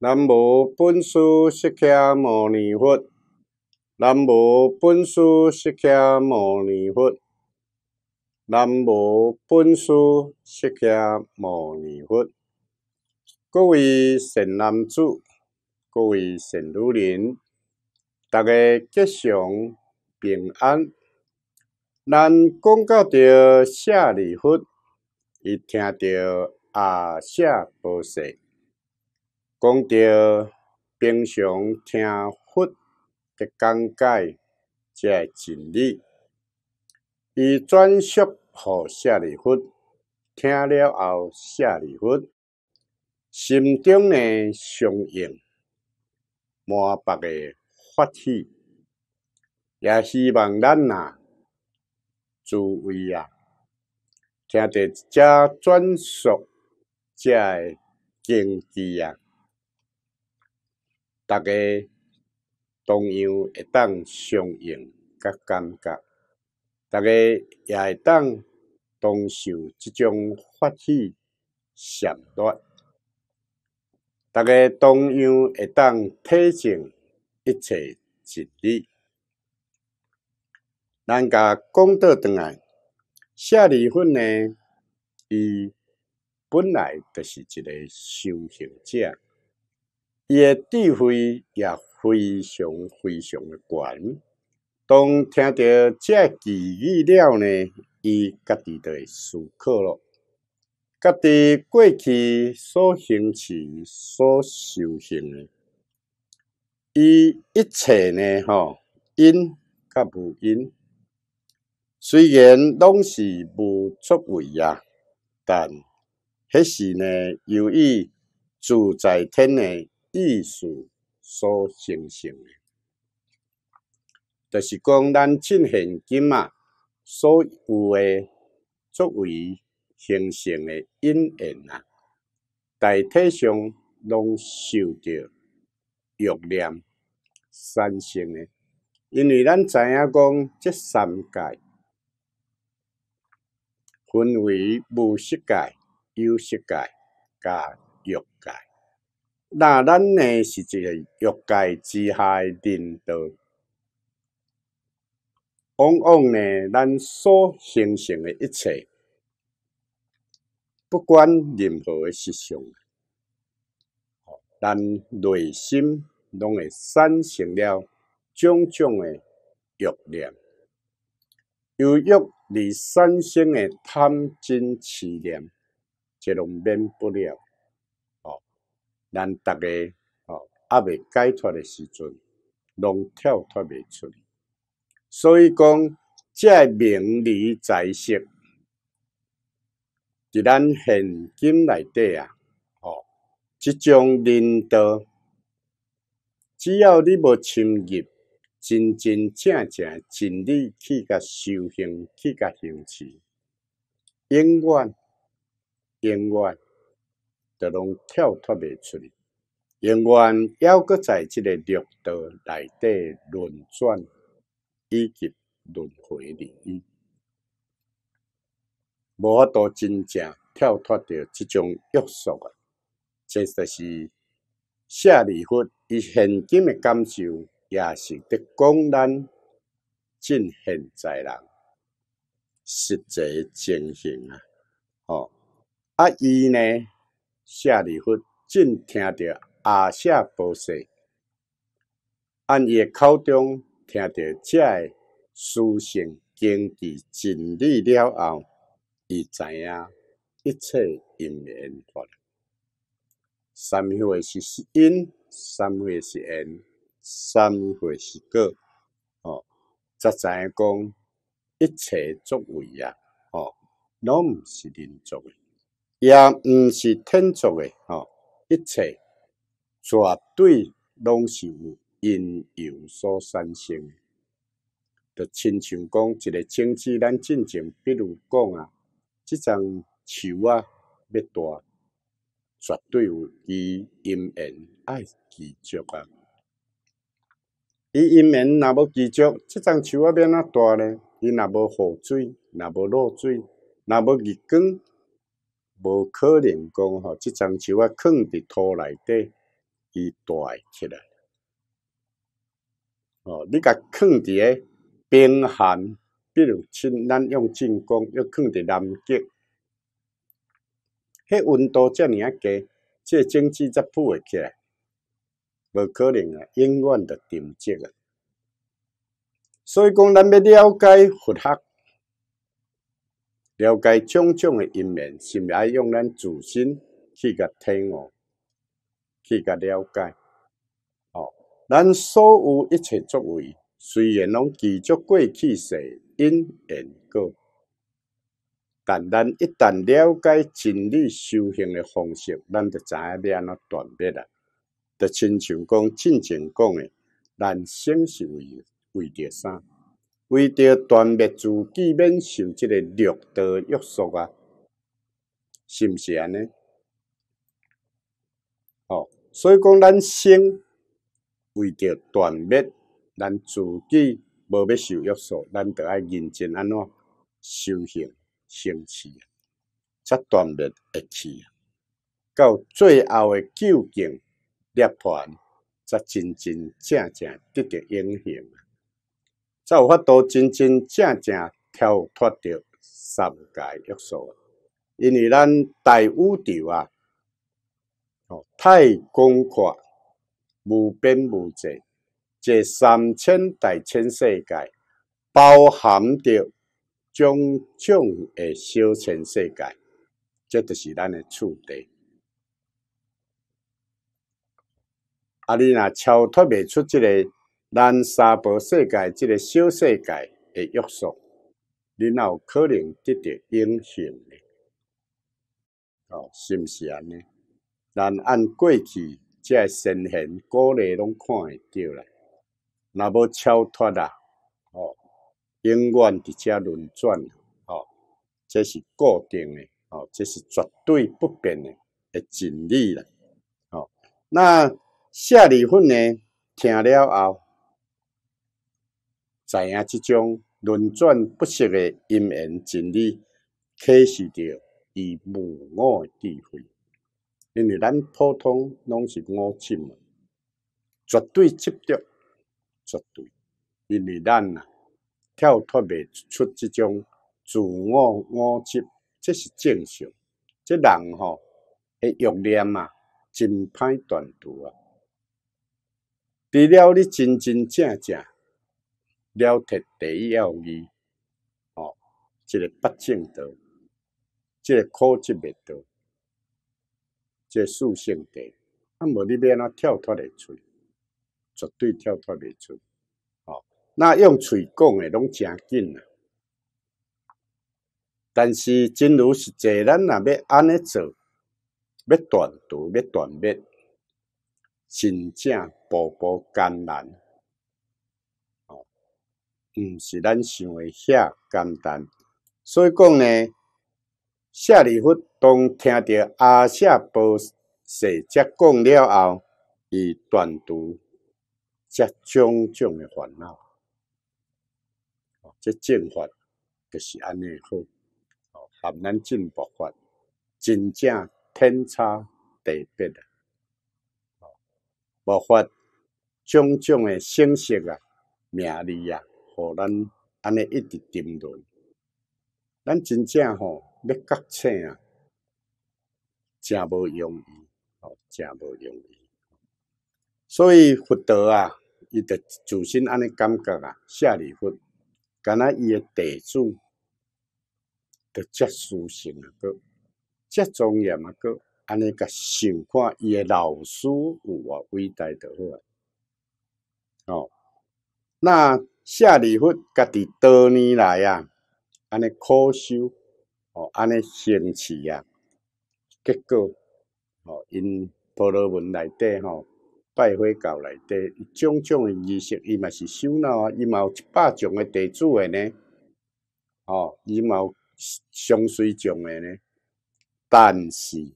南无本师释迦牟尼佛，南无本师释迦牟尼佛，南无本师释迦牟尼佛。各位善男子，各位善女人，大家吉祥平安。咱讲到着夏弥佛，伊听到阿夏菩萨。讲到平常听佛个讲解个真理，伊转述互舍利佛听了后，舍利佛心中呢相应，满腹个欢喜，也希望咱啊诸位啊，听着遮转述遮个经句啊。大家同样会当相应甲感觉，大家也会当同受即种欢喜善乐，大家同样会当体证一切真理。咱甲讲倒转来夏离分呢，伊本来就是一个修行者。伊诶智慧也非常非常诶悬，当听到即个语了呢，伊家己就会思考咯。家己过去所行持、所修行，诶，伊一切呢，吼因甲无因，虽然拢是无作为啊，但迄时呢，由于自在天诶。意术所形成的，就是讲咱进现今啊，所有诶作为形成的因缘啊，大体上拢受着欲念产生的。因为咱知影讲，即三界分为无色界、有色界甲欲界。那咱呢是一个欲界之下的人，的往往呢，咱所形成的一切，不管任何的事项，咱内心拢会产生了种种的欲念，由欲而产生的贪嗔痴念，就拢免不了。咱大家哦，还未解脱的时阵，拢跳脱未出。所以讲，即个名利财色，在咱现今内底啊，哦，即种人道，只要你无深入、真真正正、尽力去甲修行、去甲修持，永远、永远。就拢跳脱袂出去，永远要搁在即个六道内底轮转，以及轮回里，无度真正跳脱着即种约束啊！即就是舍利弗伊现今的感受，也是伫讲咱尽现在人实际情形啊！哦，啊伊呢？舍利弗，正听着阿舍菩萨，按伊口中听着遮个书想、经济、真理了后，伊知影一切因缘法，三会是因，三会是缘，三会是果，哦，则知影讲一切作为啊，哦，拢毋是人作为。也毋是天作诶，吼，一切绝对拢是有因有所产生著就亲像讲一个景致，咱进前，比如讲啊，即张树啊要大，绝对有伊因缘爱执着啊。伊因缘若要执着，即张树啊安怎大咧，伊若无雨水，若无落水，若无日光。无可能讲吼，即丛树啊，藏伫土内底，伊大起来。吼，你甲藏伫个冰寒，比如像咱用进攻，要藏伫南极，迄温度遮尔啊低，这种子则浮会起来，无可能啊，永远着沉积啊。所以讲，咱要了解佛学。了解种种诶因缘，是毋是爱用咱自身去甲体悟、去甲了解？哦，咱所有一切作为，虽然拢记着过去世因缘果，但咱一旦了解真理修行诶方式，咱就知影安怎断灭啊！就亲像讲进前讲诶，人生是为为着啥？为着断灭自己，免受即个六道约束啊，是毋是安尼？吼，所以讲咱生为着断灭，咱自己无要受约束，咱着爱认真安怎修行、升起，才断灭恶起啊，到最后诶究竟涅槃，则真真正正得着永恒才有法度真真正正超脱着三界约束，因为咱大宇宙啊，太广阔，无边无际，这三千大千世界包含着种种诶小千世界，即就是咱诶厝地。啊，你若超脱未出即个。咱三宝世界即个小世界的约束，然有可能得到应现的，哦，是毋是安尼？咱按过去即个身形，古来拢看会到啦。若要超脱啦，哦，永远伫遮轮转，哦，这是固定嘞，哦，这是绝对不变的真理啦。哦，那夏里混呢，听了后。知影即种轮转不息诶因缘真理，可示着伊无我智慧，因为咱普通拢是五亲嘛，绝对执着，绝对。因为咱啊，跳脱未出即种自我五识，即是正常。即人吼，诶欲念啊，真歹断除啊。除了你真真正正。了，摕第一要义，吼，即个不正道，即个苦集灭道，即个宿性地，啊，无你安怎跳脱来出，绝对跳脱袂出，吼，那用嘴讲诶，拢诚紧啊。但是，真如实际，咱若要安尼做，要断度，要断灭，真正步步艰难。毋是咱想诶遐简单，所以讲呢，舍利佛当听到阿舍波舍则讲了后，以断除遮种种诶烦恼，哦，这正法就是安尼好，哦，含咱进步法真正天差地别啊，哦，无法种种诶信色啊、名利啊。互咱安尼一直沉沦，咱真正吼要觉醒啊，真无容易，吼真无容易。所以佛陀啊，伊着自身安尼感觉啊，舍利佛，敢若伊诶弟子，着遮思心啊，个，遮庄严啊，个，安尼甲想看伊诶老师有偌伟大着好，啊。那。夏利弗家己多年来啊，安尼苦修，哦，安尼坚持啊，结果哦，因婆罗门内底吼拜火教内底种种的仪式，伊嘛是修闹啊，伊嘛有一百种的弟子的呢，哦，伊嘛有上水种的呢，但是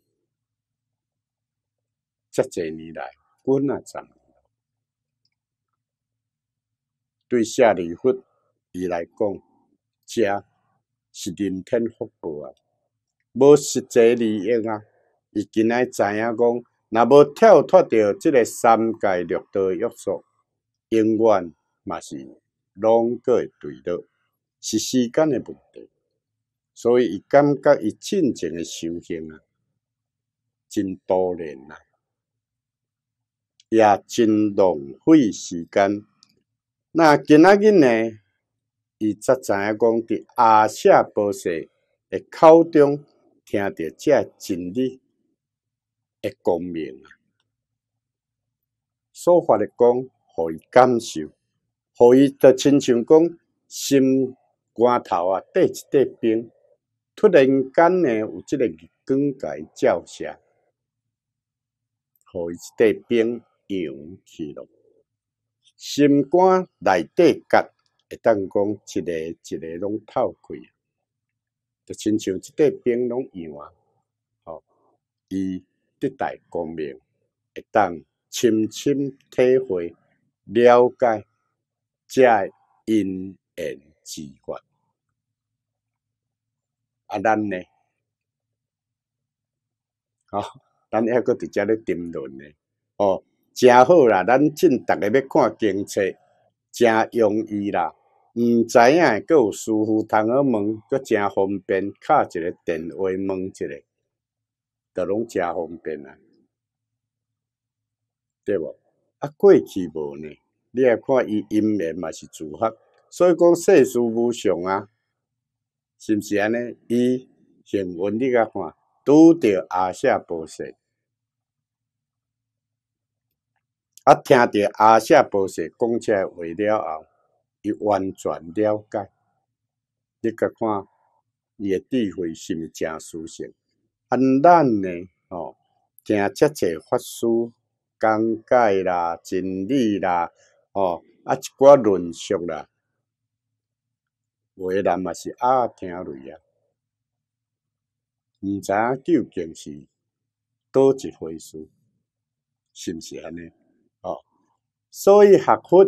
这侪年来分啊涨。对谢利弗伊来讲，遮是上天福报啊！无实际利益啊，伊今仔知影讲，若无跳脱着即个三界六道约束，永远嘛是拢个对落，是时间诶问题。所以伊感觉伊真正诶修行啊，真多年啊，也真浪费时间。那今仔日呢，伊才知影讲，伫阿舍博士的口中听到这真理的光明啊！所发嚟讲，互伊感受，互伊得亲像讲心肝头啊，得一块冰，突然间呢，有即个日光界照射，互伊一块冰融去了。心肝内底甲会当讲一个一个拢透开，就亲像一块冰拢融啊！哦，伊得代光明，会当深深体会、了解这因缘之法。啊，咱呢？哦，咱抑搁伫遮咧争论呢？哦。真好啦，咱尽逐个要看经册，真容易啦。毋知影阁有师傅通好问，阁真方便，敲一个电话问一个，都拢真方便啦，对无？啊，过去无呢，你啊看伊阴面嘛是自发，所以讲世事无常啊，是毋是安尼？伊幸运你甲看，拄着阿夏博士。啊，听到阿夏博士讲话了后，伊完全了解。你甲看，伊诶智慧是毋是真殊胜？啊，咱呢，吼，听这些法师讲解啦、真理啦，吼，啊一寡论述啦，话人嘛是啊听累啊，毋知究竟是倒一回事，是毋是安尼？所以学佛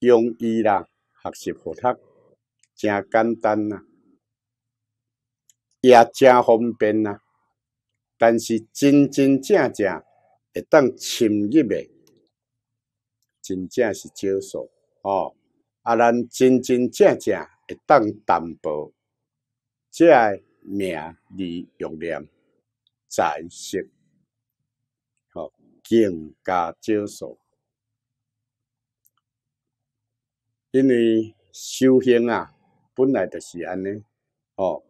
容易啦，学习佛学正简单啦，也正方便啦。但是真真正正会当深入的，真正是少数哦。啊，咱真真正正会当淡薄，即个名利欲念，在心，好更加少数。因为修行啊，本来就是安尼，哦，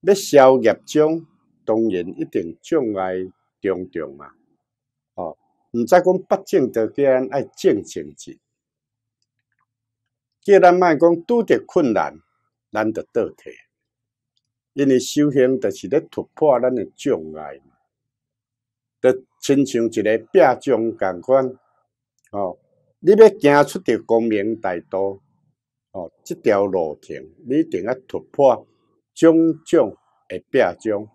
要消业障，当然一定障碍重重嘛，哦，毋再讲不正德叫咱爱正正志，叫咱卖讲拄着困难，咱就倒退，因为修行就是咧突破咱诶障碍嘛，就亲像一个壁障共款，哦，你要行出着光明大道。哦，这条路程你一定要突破，种种诶壁障，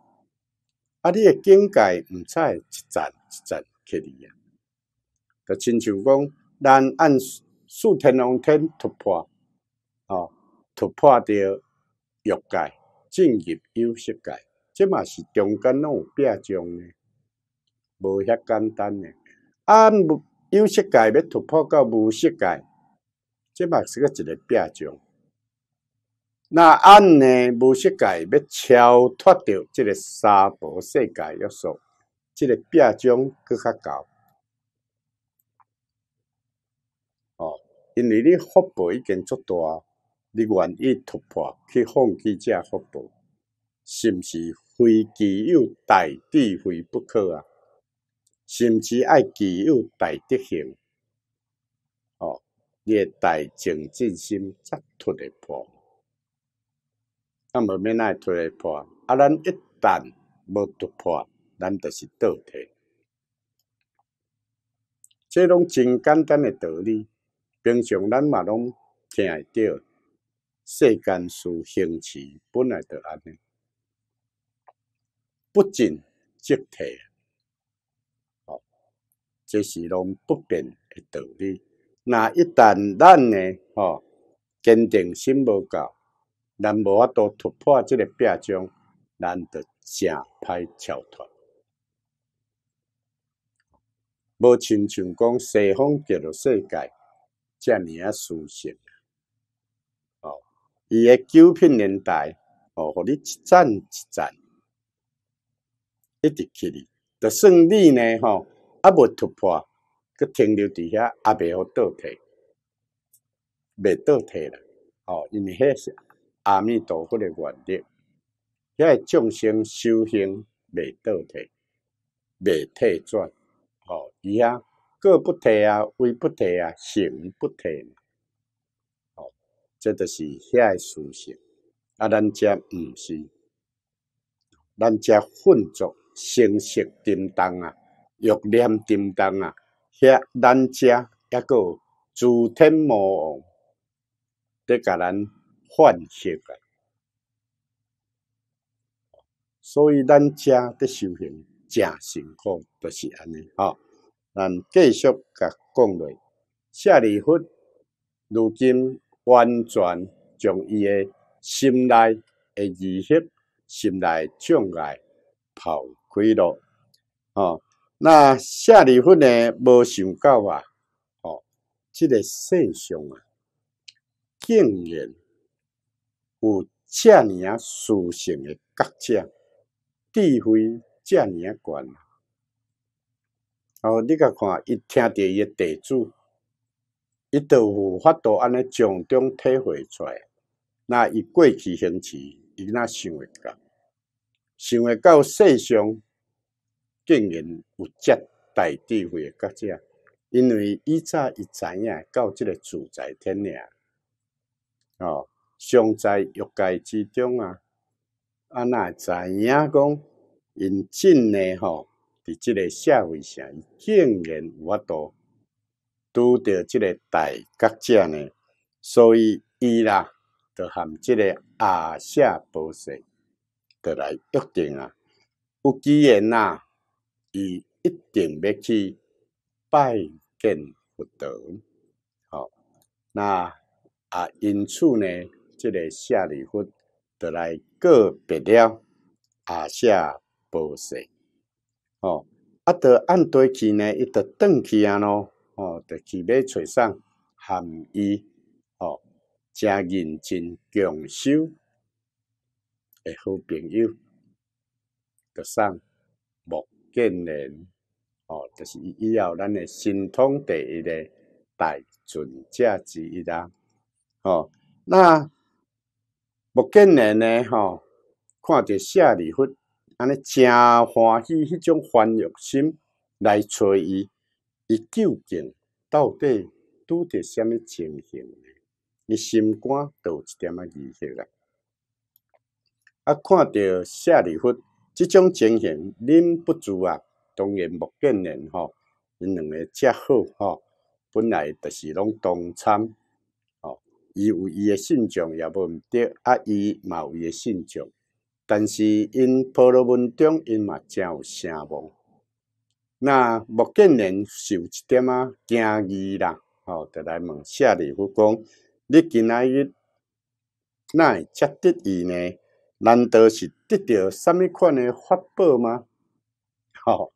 啊，你的境界唔在一层一层去离啊，就亲像讲，咱按四天龙天突破，哦，突破到欲界，进入有色界，这嘛是中间拢有壁障呢，无遐简单呢，啊，有色界要突破到无色界。即嘛是个一个比种。那按呢，无世界要超脱掉这个三无世界，要束，这个比种更较高。哦，因为你福报已经足大，你愿意突破去放弃这福报，是毋是非己有大智慧不可啊？甚至爱具有大德行。业大精进心，才突破；，干么免爱突破。啊，咱一旦无突破，咱就是倒退。这拢真简单诶道理，平常咱嘛拢听会着。世间事兴起本来着安尼，不进即退，哦，即是拢不变的道理。那一旦咱呢，吼，坚定心无够，咱无法度突破即个壁障，咱就真歹超脱。无亲像讲西方极乐世界，遮尔啊舒适，哦，伊个九品年代，哦，互你一站一站，一直去，的算利呢，吼，啊，无突破。停留伫遐，也未陀倒退，未倒退啦。哦，因为遐是阿弥陀佛的原力，遐众生修行未倒退，未退转，哦，伊啊，过不退啊，位不退啊，行不退嘛，哦，这著是遐诶属性，啊，咱遮毋是，咱遮混浊声色震动啊，欲念震动啊。遐咱遮也个自天魔王得甲咱唤醒个，所以咱遮伫修行正辛苦，就是安尼吼。咱继续甲讲落，舍利弗，如今完全将伊诶心内诶疑识，心内障碍抛开了，吼。那夏礼芬呢？无想到啊，哦，这个世上啊，竟然有这尔啊殊胜的德相，智慧这尔啊悬。啊！哦，你甲看伊听着伊一地主，都有法度安尼从中体会出来，那伊过去行事，伊若想会到？想会到世上。竟然有接大智慧个国家，因为以早已知影到即个主宰天灵哦，尚在欲界之中啊。啊，那知影讲，因真诶吼，伫即个社会上，竟然法度拄着即个大国家呢。所以伊啦，都含即个阿舍博士，都来约定啊，有机缘呐。伊一定要去拜见佛陀，好，那啊，因此呢，这个舍利弗得来告别了阿舍波舍，哦，啊，得按对去呢，伊得转去啊咯，哦，得去要找上含义。哦，真认真、讲修诶，好朋友，得上。见人，哦，就是以后咱诶神通第一诶大尊者之一啦，哦，那木见人呢？吼，看着舍利弗安尼诚欢喜，迄种欢乐心来找伊，伊究竟到底拄着虾米情形咧？伊心肝有一点仔利息啦。啊，看着舍利弗。即种情形忍不住啊，当然木建人吼，因两个真好吼，本来就是拢同参吼，伊有伊诶信仰，也无毋对，啊伊嘛有伊诶信仰，但是因婆罗门中因嘛真有声望。那木建人受一点啊惊疑啦，吼，就来问舍利佛讲：你今仔日会接得意呢？难道是得到什物款的法宝吗？吼，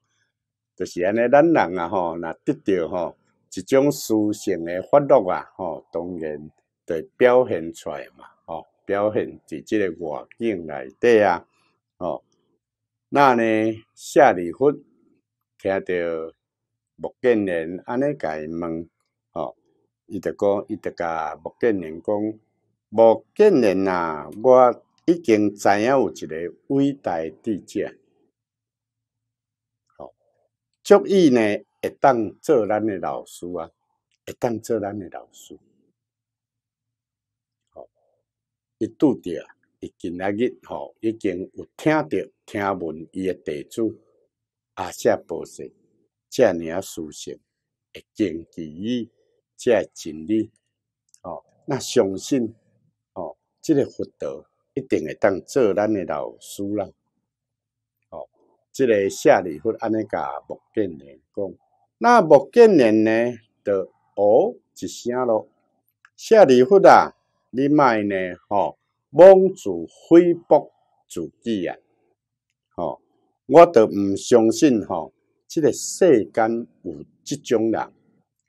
就是安尼，咱人啊，吼，若得到吼一种思想的法乐啊，吼，当然得表现出来嘛，吼，表现伫即个外境内底啊，吼，那呢，舍利弗听到木建人安尼甲伊问，吼，伊就讲，伊就甲木建人讲，木建人啊，我。已经知影有一个伟大地界，好，足以呢，会当做咱嘅老师啊，会当做咱嘅老师。好，伊拄到伊今仔日，吼已经有听着听闻伊嘅弟子阿舍博遮尔啊书信，会经给伊遮真理。哦，那相信哦，这个佛德。一定会当做咱的老师啦！哦，这个夏礼佛安尼甲莫建莲讲，那莫建莲呢？著哦一声咯，夏礼佛啊，你卖呢？吼，妄自菲薄自己啊！吼，我著毋相信吼，这个世间有即种人，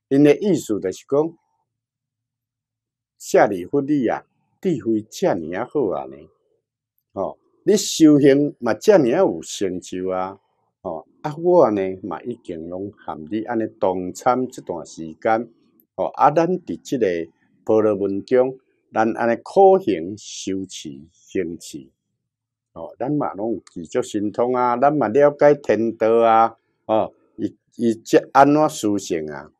因的意思著是讲，夏礼佛你啊，智慧尔啊好啊！呢，哦，你修行嘛遮尔啊有成就啊！哦，啊我呢嘛已经拢和你安尼同参即段时间，哦，啊咱伫即个《婆罗门经》，咱安尼苦行修持坚持，哦，咱嘛拢有自足神通啊，咱嘛了解天道啊，哦，伊伊这安怎修行啊？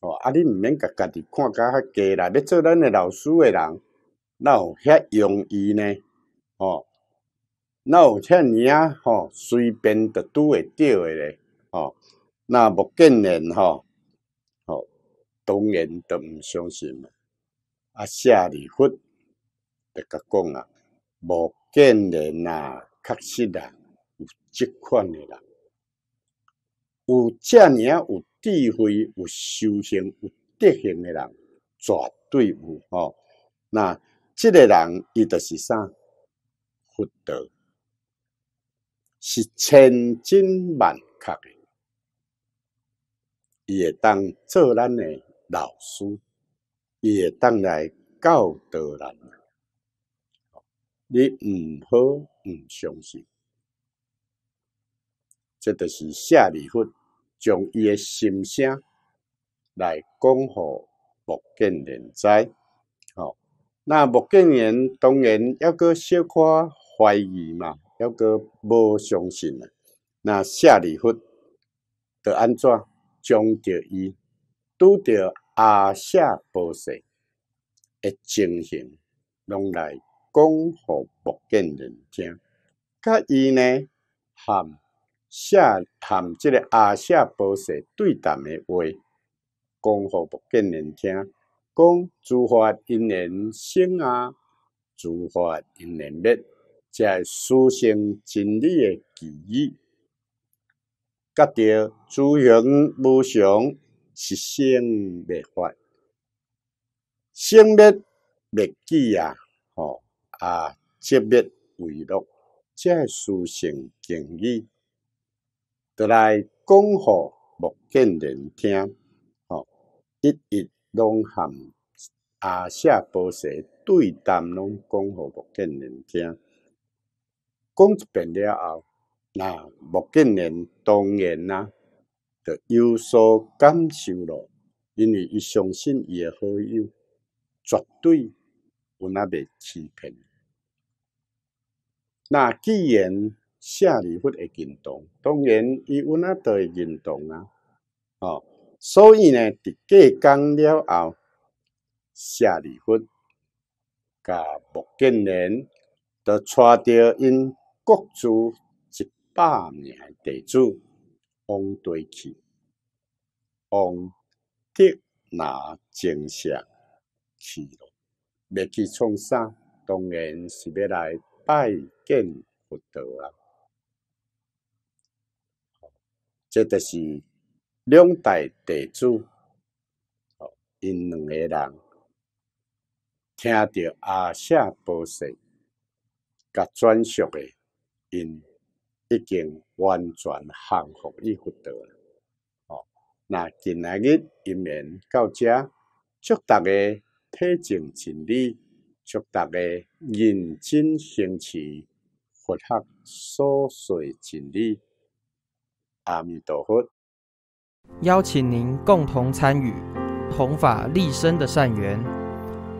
哦，啊，你毋免甲家己看甲赫低啦，要做咱诶老师诶人，哪有遐容易呢？哦，哪有遐尔啊？哦，随便就拄会着诶咧？哦，那无见人吼、哦，当然都毋相信。啊，谢尔福就甲讲啊，无见人啊，确实啊，有即款诶人，有尔啊。有。智慧有修行、有德行的人绝对有吼。那这个人伊著是啥？福德是千真万确的，伊会当做咱的老师，伊会当来教导咱。你毋好毋相信，这著是下礼佛。将伊诶心声来讲互木见仁知，吼，那木见仁当然抑搁小可怀疑嘛，抑搁无相信啊。那夏利弗得安怎将着伊拄着阿夏博士诶情形，拢来讲互木见仁听，甲伊呢含。下谈即个阿舍博士对谈诶话，讲互不建人听，讲诸法因缘生啊，诸法因缘灭，即系殊胜真理诶，记忆，甲着诸行无常，是生灭法，生灭灭记啊，哦啊，即灭为乐，即系殊胜真义。著来讲，互木建人听，哦，一一拢含阿舍波舍对谈，拢讲互木建人听。讲一遍了后，那木建人当然啦，著有所感受咯。因为伊相信伊诶好友绝对有那袂欺骗。那既然，谢里夫会认动，当然伊有哪得会认动啊？哦，所以呢，过工了后，谢里夫甲莫建联都带著因各组一百名弟子往对去，往德拿正下去咯。要去创啥？当然是要来拜见佛陀啊！这就是两代地主，因两个人听到阿舍博士甲专属的，因已经完全信服与佛到了。哦，那今日因们到这，祝大家体证真理，祝大家认真行持，佛学，所学真理。阿弥陀佛，邀请您共同参与同法立身的善缘，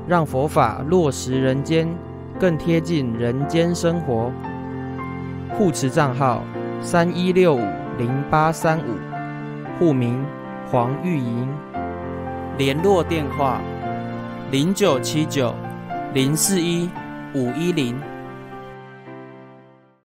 让佛法落实人间，更贴近人间生活。护持账号三一六五零八三五，户名黄玉莹，联络电话零九七九零四一五一零。